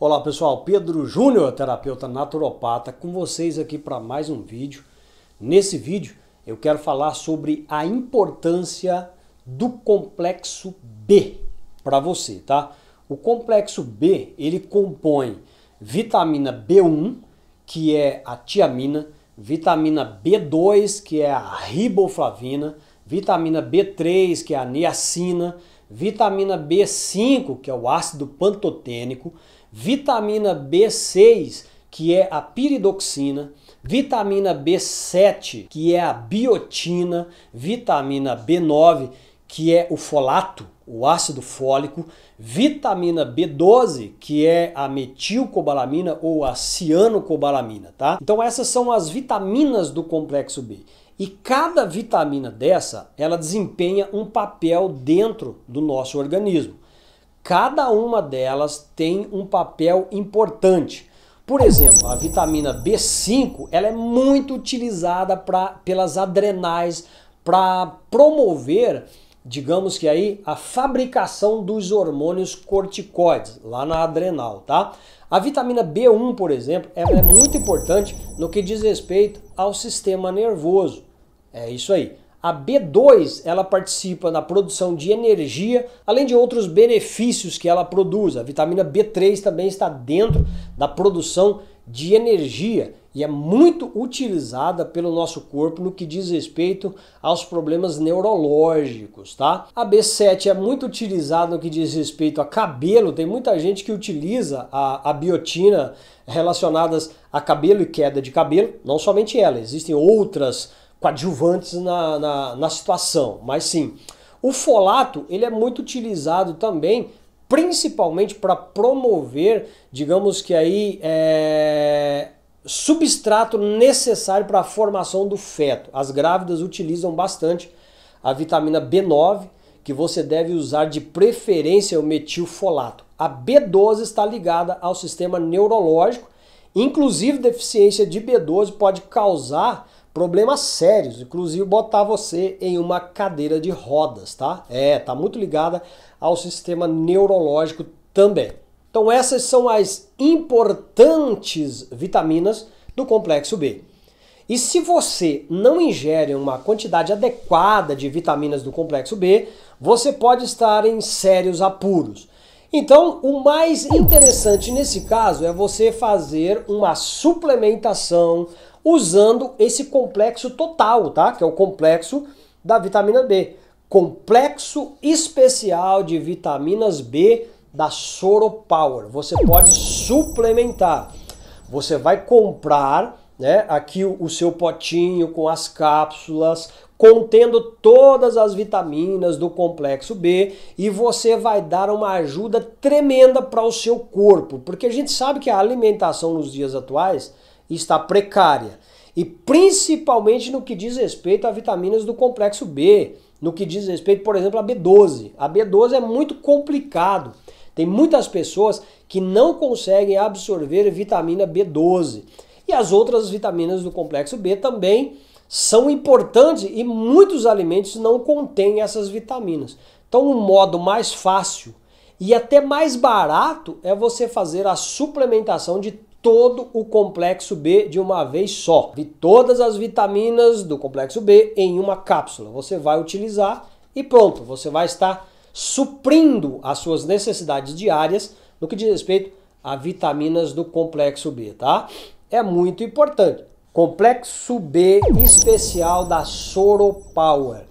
Olá pessoal, Pedro Júnior, terapeuta naturopata, com vocês aqui para mais um vídeo. Nesse vídeo eu quero falar sobre a importância do complexo B para você, tá? O complexo B, ele compõe vitamina B1, que é a tiamina, vitamina B2, que é a riboflavina, vitamina B3, que é a niacina, vitamina B5, que é o ácido pantotênico, vitamina B6, que é a piridoxina, vitamina B7, que é a biotina, vitamina B9, que é o folato, o ácido fólico, vitamina B12, que é a metilcobalamina ou a cianocobalamina, tá? Então essas são as vitaminas do complexo B. E cada vitamina dessa, ela desempenha um papel dentro do nosso organismo cada uma delas tem um papel importante. Por exemplo, a vitamina B5 ela é muito utilizada pra, pelas adrenais para promover, digamos que aí, a fabricação dos hormônios corticoides lá na adrenal, tá? A vitamina B1, por exemplo, é muito importante no que diz respeito ao sistema nervoso. É isso aí. A B2 ela participa na produção de energia, além de outros benefícios que ela produz. A vitamina B3 também está dentro da produção de energia e é muito utilizada pelo nosso corpo no que diz respeito aos problemas neurológicos, tá? A B7 é muito utilizada no que diz respeito a cabelo, tem muita gente que utiliza a, a biotina relacionadas a cabelo e queda de cabelo, não somente ela, existem outras coadjuvantes na, na, na situação, mas sim. O folato ele é muito utilizado também, principalmente para promover, digamos que aí, é, substrato necessário para a formação do feto. As grávidas utilizam bastante a vitamina B9, que você deve usar de preferência o metilfolato. A B12 está ligada ao sistema neurológico, inclusive deficiência de B12 pode causar problemas sérios, inclusive botar você em uma cadeira de rodas, tá? É, tá muito ligada ao sistema neurológico também. Então essas são as importantes vitaminas do complexo B. E se você não ingere uma quantidade adequada de vitaminas do complexo B, você pode estar em sérios apuros. Então, o mais interessante nesse caso é você fazer uma suplementação, usando esse complexo total, tá? Que é o complexo da vitamina B. Complexo especial de vitaminas B da Soro Power. Você pode suplementar. Você vai comprar, né, aqui o, o seu potinho com as cápsulas contendo todas as vitaminas do complexo B e você vai dar uma ajuda tremenda para o seu corpo, porque a gente sabe que a alimentação nos dias atuais está precária. E principalmente no que diz respeito a vitaminas do complexo B, no que diz respeito, por exemplo, a B12. A B12 é muito complicado. Tem muitas pessoas que não conseguem absorver vitamina B12. E as outras vitaminas do complexo B também são importantes e muitos alimentos não contêm essas vitaminas. Então, o um modo mais fácil e até mais barato é você fazer a suplementação de todo o complexo B de uma vez só. De todas as vitaminas do complexo B em uma cápsula. Você vai utilizar e pronto, você vai estar suprindo as suas necessidades diárias no que diz respeito a vitaminas do complexo B, tá? É muito importante. Complexo B especial da Soropower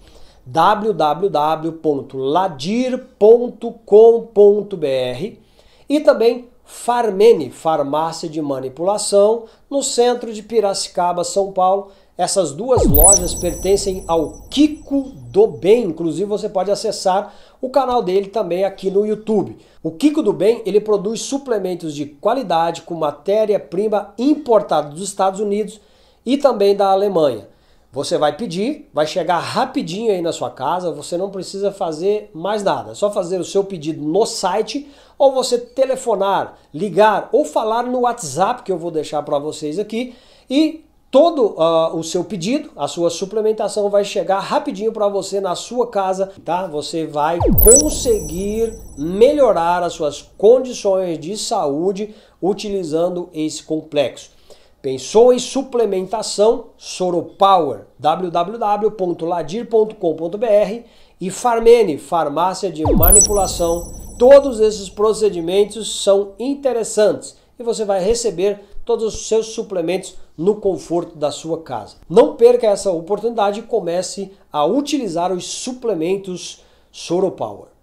www.ladir.com.br e também Farmene, farmácia de manipulação, no centro de Piracicaba, São Paulo. Essas duas lojas pertencem ao Kiko do Bem, inclusive você pode acessar o canal dele também aqui no YouTube. O Kiko do Bem, ele produz suplementos de qualidade com matéria-prima importada dos Estados Unidos e também da Alemanha. Você vai pedir, vai chegar rapidinho aí na sua casa, você não precisa fazer mais nada. É só fazer o seu pedido no site ou você telefonar, ligar ou falar no WhatsApp que eu vou deixar para vocês aqui e todo uh, o seu pedido, a sua suplementação vai chegar rapidinho para você na sua casa, tá? Você vai conseguir melhorar as suas condições de saúde utilizando esse complexo. Pensou em suplementação? Soropower, www.ladir.com.br e Farmene, farmácia de manipulação. Todos esses procedimentos são interessantes e você vai receber todos os seus suplementos no conforto da sua casa. Não perca essa oportunidade e comece a utilizar os suplementos Soropower.